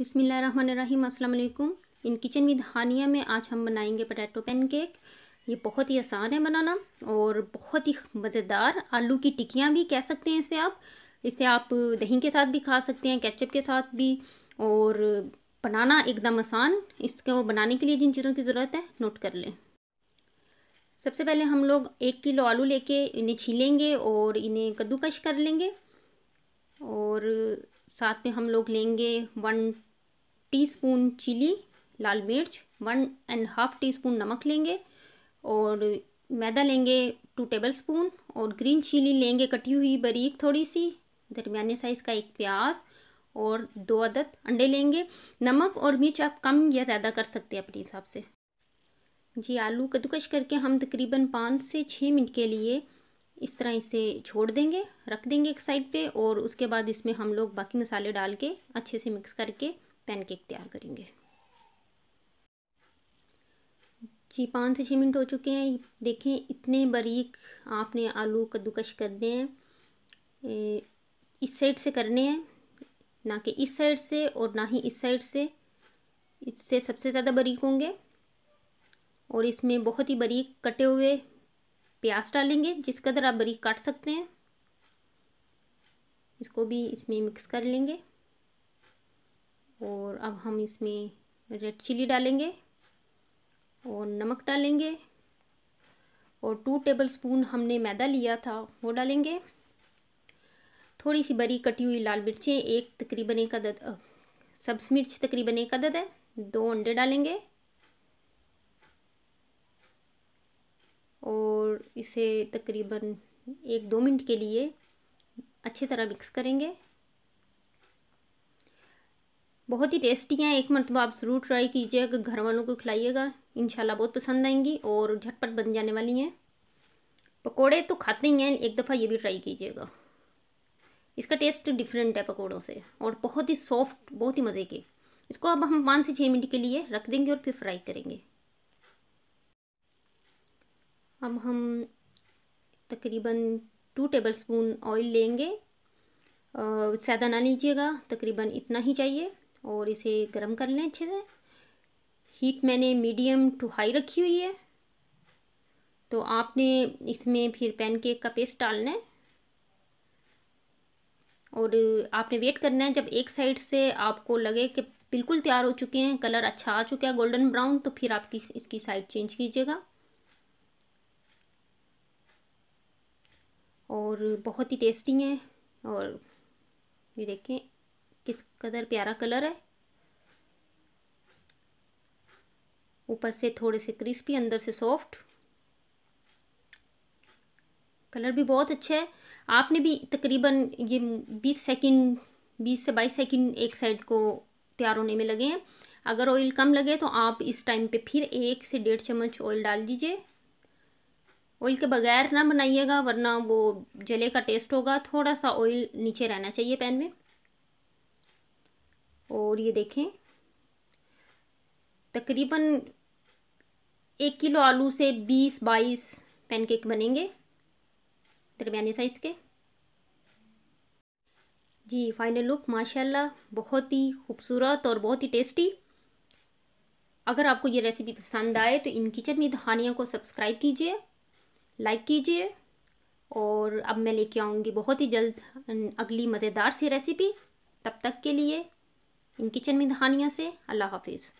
बिसमीम अल्लाम in kitchen with हानिया में आज हम बनाएंगे पटैटो पैनकेक ये बहुत ही आसान है बनाना और बहुत ही मज़ेदार आलू की टिक्कियाँ भी कह सकते हैं इसे आप इसे आप दही के साथ भी खा सकते हैं केचप के साथ भी और बनाना एकदम आसान इसको बनाने के लिए जिन चीज़ों की ज़रूरत है नोट कर लें सबसे पहले हम लोग एक किलो आलू लेके इन्हें छीलेंगे और इन्हें कद्दूकश कर लेंगे और साथ में हम लोग लेंगे वन टीस्पून चिली लाल मिर्च one and half teaspoon नमक लेंगे और मैदा लेंगे टू टेबल स्पून और ग्रीन चिली लेंगे कटी हुई बारीक थोड़ी सी दरमियाने साइज़ का एक प्याज और दो अदद अंडे लेंगे नमक और मिर्च आप कम या ज़्यादा कर सकते हैं अपने हिसाब से जी आलू कद्दूकश करके हम तकरीबन पाँच से छः मिनट के लिए इस तरह इसे छोड़ देंगे रख देंगे एक साइड पे और उसके बाद इसमें हम लोग बाकी मसाले डाल के अच्छे से मिक्स करके पैनकेक तैयार करेंगे जी पाँच से छः मिनट हो चुके हैं देखें इतने बारीक आपने आलू कद्दूकश करने हैं इस साइड से करने हैं ना कि इस साइड से और ना ही इस साइड से इससे सबसे ज़्यादा बारीक होंगे और इसमें बहुत ही बारीक कटे हुए प्याज डालेंगे जिस कदर आप बारीक काट सकते हैं इसको भी इसमें मिक्स कर लेंगे और अब हम इसमें रेड चिली डालेंगे और नमक डालेंगे और टू टेबल स्पून हमने मैदा लिया था वो डालेंगे थोड़ी सी बरी कटी हुई लाल मिर्चें एक तकरीबन एक अदद सब्ज़ मिर्च तकरीबन एक अदद है दो अंडे डालेंगे और इसे तकरीबन एक दो मिनट के लिए अच्छी तरह मिक्स करेंगे बहुत ही टेस्टी हैं एक मरतबा आप ज़रूर ट्राई कीजिएगा घर वालों को खिलाइएगा इनशाला बहुत पसंद आएंगी और झटपट बन जाने वाली हैं पकोड़े तो खाते ही हैं एक दफ़ा ये भी ट्राई कीजिएगा इसका टेस्ट डिफरेंट है पकोड़ों से और बहुत ही सॉफ्ट बहुत ही मज़े के इसको अब हम पाँच से छः मिनट के लिए रख देंगे और फिर फ्राई करेंगे अब हम तकरीबन टू टेबल स्पून ऑयल लेंगे सैदा ना लीजिएगा तकरीबन इतना ही चाहिए और इसे गर्म कर लें अच्छे से हीट मैंने मीडियम टू हाई रखी हुई है तो आपने इसमें फिर पैनकेक का पेस्ट डालना है और आपने वेट करना है जब एक साइड से आपको लगे कि बिल्कुल तैयार हो चुके हैं कलर अच्छा आ चुका है गोल्डन ब्राउन तो फिर आप किस इसकी साइड चेंज कीजिएगा और बहुत ही टेस्टी है और ये देखें किस कदर प्यारा कलर है ऊपर से थोड़े से क्रिस्पी अंदर से सॉफ्ट कलर भी बहुत अच्छा है आपने भी तकरीबन ये बीस सेकंड बीस से बाईस सेकंड एक साइड को तैयार होने में लगे हैं अगर ऑयल कम लगे तो आप इस टाइम पे फिर एक से डेढ़ चम्मच ऑयल डाल दीजिए ऑयल के बगैर ना बनाइएगा वरना वो जले का टेस्ट होगा थोड़ा सा ऑयल नीचे रहना चाहिए पैन में और ये देखें तकरीबन एक किलो आलू से बीस बाईस पैनकेक बनेंगे दरमिया साइज़ के जी फाइनल लुक माशाल्लाह बहुत ही खूबसूरत और बहुत ही टेस्टी अगर आपको ये रेसिपी पसंद आए तो इन किचन में दहानियों को सब्सक्राइब कीजिए लाइक कीजिए और अब मैं लेके आऊँगी बहुत ही जल्द अगली मज़ेदार सी रेसिपी तब तक के लिए इन किचन में धानिया से अल्लाह हाफिज़